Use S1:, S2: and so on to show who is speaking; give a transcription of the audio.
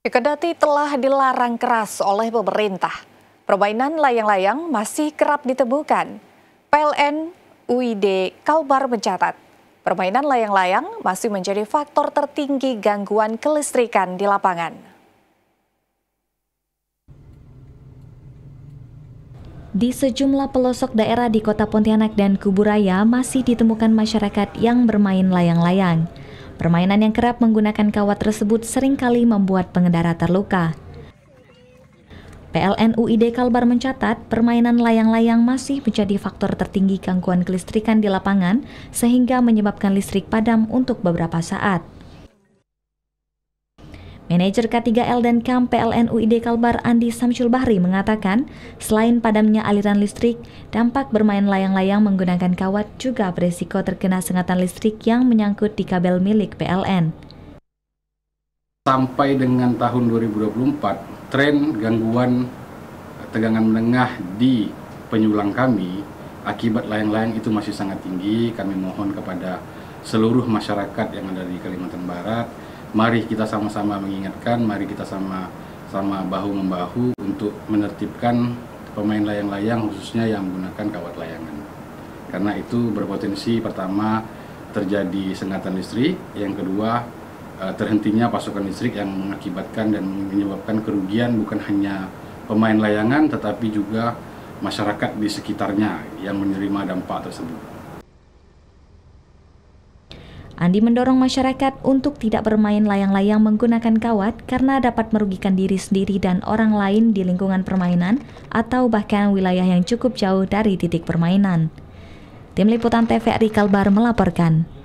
S1: Kedati telah dilarang keras oleh pemerintah, permainan layang-layang masih kerap ditemukan. PLN UID Kalbar mencatat, permainan layang-layang masih menjadi faktor tertinggi gangguan kelistrikan di lapangan.
S2: Di sejumlah pelosok daerah di kota Pontianak dan Kuburaya masih ditemukan masyarakat yang bermain layang-layang. Permainan yang kerap menggunakan kawat tersebut seringkali membuat pengendara terluka. PLN UID Kalbar mencatat, permainan layang-layang masih menjadi faktor tertinggi gangguan kelistrikan di lapangan, sehingga menyebabkan listrik padam untuk beberapa saat. Manajer K3L dan KAM PLN UID Kalbar Andi Samsul Bahri mengatakan, selain padamnya aliran listrik, dampak bermain layang-layang menggunakan kawat juga berisiko terkena sengatan listrik yang menyangkut di kabel milik PLN.
S3: Sampai dengan tahun 2024, tren gangguan tegangan menengah di penyulang kami akibat layang-layang itu masih sangat tinggi. Kami mohon kepada seluruh masyarakat yang ada di Kalimantan Barat mari kita sama-sama mengingatkan, mari kita sama sama bahu membahu untuk menertibkan pemain layang-layang khususnya yang menggunakan kawat layangan. Karena itu berpotensi pertama terjadi sengatan listrik, yang kedua e, terhentinya pasokan listrik yang mengakibatkan dan menyebabkan kerugian bukan hanya pemain layangan tetapi juga masyarakat di sekitarnya yang menerima dampak tersebut.
S2: Andi mendorong masyarakat untuk tidak bermain layang-layang menggunakan kawat karena dapat merugikan diri sendiri dan orang lain di lingkungan permainan atau bahkan wilayah yang cukup jauh dari titik permainan. Tim Liputan TVRI Kalbar melaporkan.